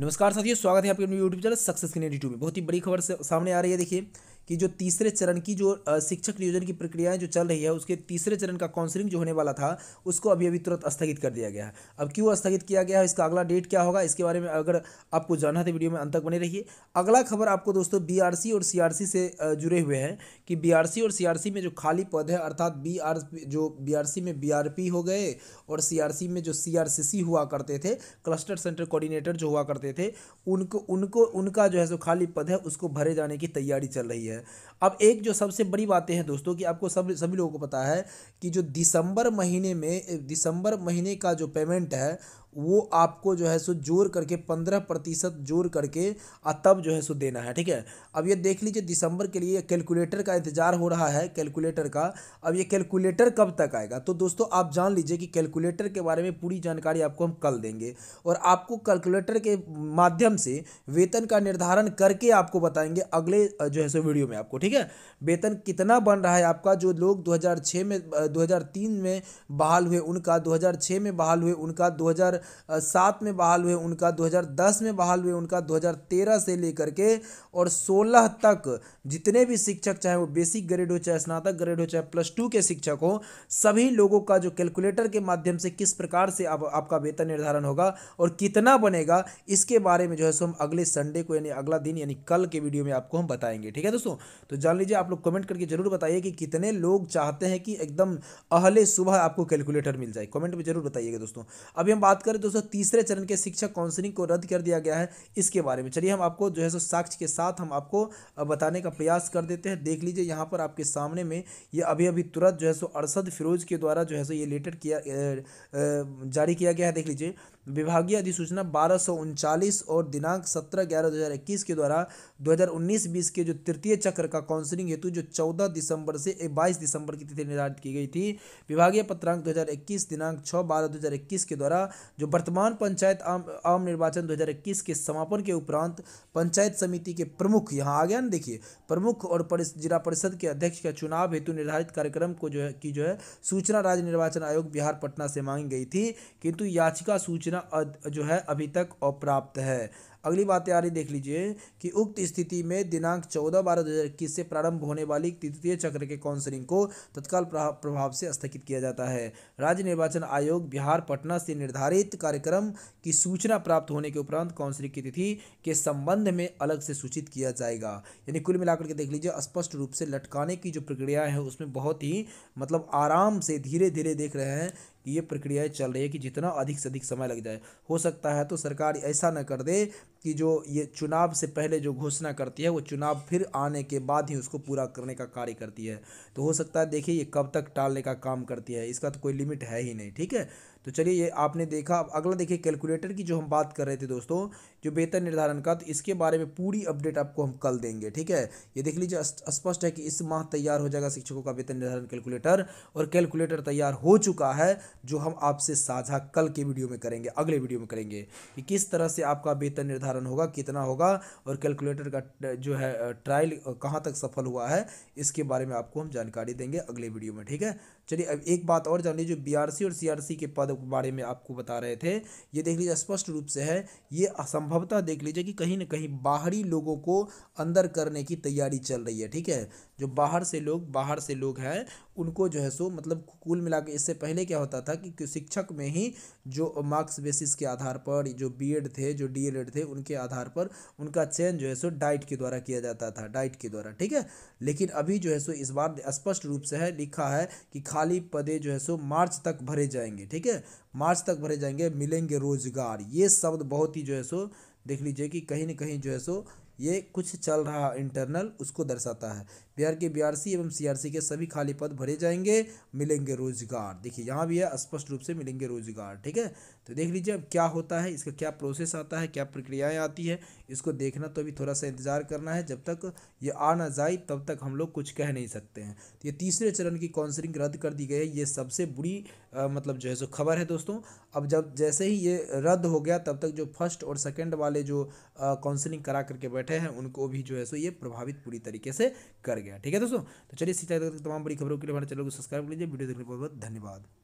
नमस्कार साथियों स्वागत है आपके यूट्यूब चैनल सक्सेस की यूट्यूब में बहुत ही बड़ी खबर सामने आ रही है देखिए कि जो तीसरे चरण की जो शिक्षक नियोजन की प्रक्रियाएं जो चल रही है उसके तीसरे चरण का काउंसलिंग जो होने वाला था उसको अभी अभी तुरंत स्थगित कर दिया गया है अब क्यों स्थगित किया गया है इसका अगला डेट क्या होगा इसके बारे में अगर आपको जानना है तो वीडियो में अंत तक बने रहिए अगला खबर आपको दोस्तों बी और सी से जुड़े हुए हैं कि बी और सी में जो खाली पद है अर्थात बी जो बी में बी हो गए और सी में जो सी हुआ करते थे क्लस्टर सेंटर कोऑर्डिनेटर जो हुआ करते थे उनको उनको उनका जो है सो खाली पद है उसको भरे जाने की तैयारी चल रही है है अब एक जो सबसे बड़ी बातें हैं दोस्तों कि आपको सब सभी लोगों को पता है कि जो दिसंबर महीने में दिसंबर महीने का जो पेमेंट है वो आपको जो है सो जोड़ करके पंद्रह प्रतिशत जोड़ करके और तब जो है सो देना है ठीक है अब ये देख लीजिए दिसंबर के लिए कैलकुलेटर का इंतजार हो रहा है कैलकुलेटर का अब ये कैलकुलेटर कब तक आएगा तो दोस्तों आप जान लीजिए कि कैलकुलेटर के बारे में पूरी जानकारी आपको हम कल देंगे और आपको कैलकुलेटर के माध्यम से वेतन का निर्धारण करके आपको बताएंगे अगले जो है सो वीडियो में आपको ठीक है वेतन कितना बन रहा है आपका जो लोग दो में दो में बहाल हुए उनका दो में बहाल हुए उनका दो सात में बहाल हुए उनका 2010 में बहाल हुए उनका 2013 से लेकर के और 16 तक जितने भी शिक्षक चाहे वो बेसिक ग्रेड हो चाहे स्नातक ग्रेड हो चाहे प्लस टू के शिक्षक हो सभी लोगों का जो कैलकुलेटर के माध्यम से किस प्रकार से आप, आपका वेतन निर्धारण होगा और कितना बनेगा इसके बारे में जो है सो हम अगले संडे को यानी अगला दिन यानी कल के वीडियो में आपको हम बताएंगे ठीक है दोस्तों तो जान लीजिए आप लोग कमेंट करके जरूर बताइए कि कितने लोग चाहते हैं कि एकदम अहले सुबह आपको कैलकुलेटर मिल जाए कमेंट में जरूर बताइएगा दोस्तों अभी हम बात कर करें दोस्तों तीसरे चरण के शिक्षक काउंसिलिंग को रद्द कर दिया गया है इसके बारे में चलिए हम आपको जो है सो साक्ष्य के साथ हम आपको बताने का प्रयास कर देते हैं देख लीजिए यहाँ पर आपके सामने में ये अभी अभी तुरंत जो है सो अरसद फिरोज के द्वारा जो है सो ये लेटर किया जारी किया गया है देख लीजिए विभागीय अधिसूचना बारह और दिनांक 17 ग्यारह 2021 के द्वारा 2019-20 के जो तृतीय चक्र का काउंसलिंग हेतु जो 14 दिसंबर से 22 दिसंबर की तिथि निर्धारित की गई थी विभागीय पत्रांक 2021 दिनांक 6 बारह 2021 के द्वारा जो वर्तमान पंचायत आम आम निर्वाचन 2021 के समापन के उपरांत पंचायत समिति के प्रमुख यहाँ आ गया ना देखिए प्रमुख और जिला परिषद के अध्यक्ष का चुनाव हेतु निर्धारित कार्यक्रम को जो है की जो है सूचना राज्य निर्वाचन आयोग बिहार पटना से मांगी गई थी किंतु याचिका सूचना योजना जो है अभी तक अप्राप्त है अगली बात आ रही देख लीजिए कि उक्त स्थिति में दिनांक चौदह बारह दो हज़ार इक्कीस से प्रारंभ होने वाली तृतीय चक्र के काउंसलिंग को तत्काल प्रभाव से स्थगित किया जाता है राज्य निर्वाचन आयोग बिहार पटना से निर्धारित कार्यक्रम की सूचना प्राप्त होने के उपरांत काउंसलिंग की तिथि के संबंध में अलग से सूचित किया जाएगा यानी कुल मिलाकर के देख लीजिए स्पष्ट रूप से लटकाने की जो प्रक्रिया है उसमें बहुत ही मतलब आराम से धीरे धीरे देख रहे हैं कि ये प्रक्रियाएं चल रही है कि जितना अधिक से अधिक समय लग जाए हो सकता है तो सरकार ऐसा न कर दे कि जो ये चुनाव से पहले जो घोषणा करती है वो चुनाव फिर आने के बाद ही उसको पूरा करने का कार्य करती है तो हो सकता है देखिए ये कब तक टालने का काम करती है इसका तो कोई लिमिट है ही नहीं ठीक है तो चलिए ये आपने देखा अब अगला देखिए कैलकुलेटर की जो हम बात कर रहे थे दोस्तों जो वेतन निर्धारण का तो इसके बारे में पूरी अपडेट आपको हम कल देंगे ठीक है ये देख लीजिए स्पष्ट है कि इस माह तैयार हो जाएगा शिक्षकों का वेतन निर्धारण कैलकुलेटर और कैलकुलेटर तैयार हो चुका है जो हम आपसे साझा कल के वीडियो में करेंगे अगले वीडियो में करेंगे कि किस तरह से आपका वेतन निर्धारण होगा कितना होगा और कैलकुलेटर का जो है ट्रायल कहाँ तक सफल हुआ है इसके बारे में आपको हम जानकारी देंगे अगले वीडियो में ठीक है चलिए अब एक बात और जान लीजिए बी और सी के पद के बारे में आपको बता रहे थे ये देख लीजिए स्पष्ट रूप से है ये असंभवता देख लीजिए कि कहीं ना कहीं बाहरी लोगों को अंदर करने की तैयारी चल रही है ठीक है जो बाहर से लोग बाहर से लोग हैं उनको जो है सो मतलब कुल मिला इससे पहले क्या होता था कि शिक्षक में ही जो मार्क्स बेसिस के आधार पर जो बी थे जो डीएलएड थे उनके आधार पर उनका चयन जो है सो डाइट के द्वारा किया जाता था डाइट के द्वारा ठीक है लेकिन अभी जो है सो इस बार स्पष्ट रूप से है लिखा है कि खाली पदे जो है सो मार्च तक भरे जाएंगे ठीक है मार्च तक भरे जाएंगे मिलेंगे रोजगार ये शब्द बहुत ही जो है सो देख लीजिए कि कहीं ना कहीं जो है सो ये कुछ चल रहा इंटरनल उसको दर्शाता है बिहार के बीआरसी एवं सीआरसी के सभी खाली पद भरे जाएंगे मिलेंगे रोजगार देखिए यहाँ भी है स्पष्ट रूप से मिलेंगे रोजगार ठीक है तो देख लीजिए अब क्या होता है इसका क्या प्रोसेस आता है क्या प्रक्रियाएँ आती है इसको देखना तो अभी थोड़ा सा इंतजार करना है जब तक ये आ ना जाए तब तक हम लोग कुछ कह नहीं सकते हैं तो ये तीसरे चरण की काउंसलिंग रद्द कर दी गई है ये सबसे बुरी आ, मतलब जो है सो खबर है दोस्तों अब जब जैसे ही ये रद्द हो गया तब तक जो फर्स्ट और सेकेंड वाले जो काउंसलिंग करा करके बैठे हैं उनको भी जो है सो ये प्रभावित पूरी तरीके से कर गया ठीक है दोस्तों तो चलिए इसी तरह तमाम बड़ी खबरों के लिए हमारे चैनल को सब्सक्राइब कर लीजिए वीडियो देखने बहुत बहुत धन्यवाद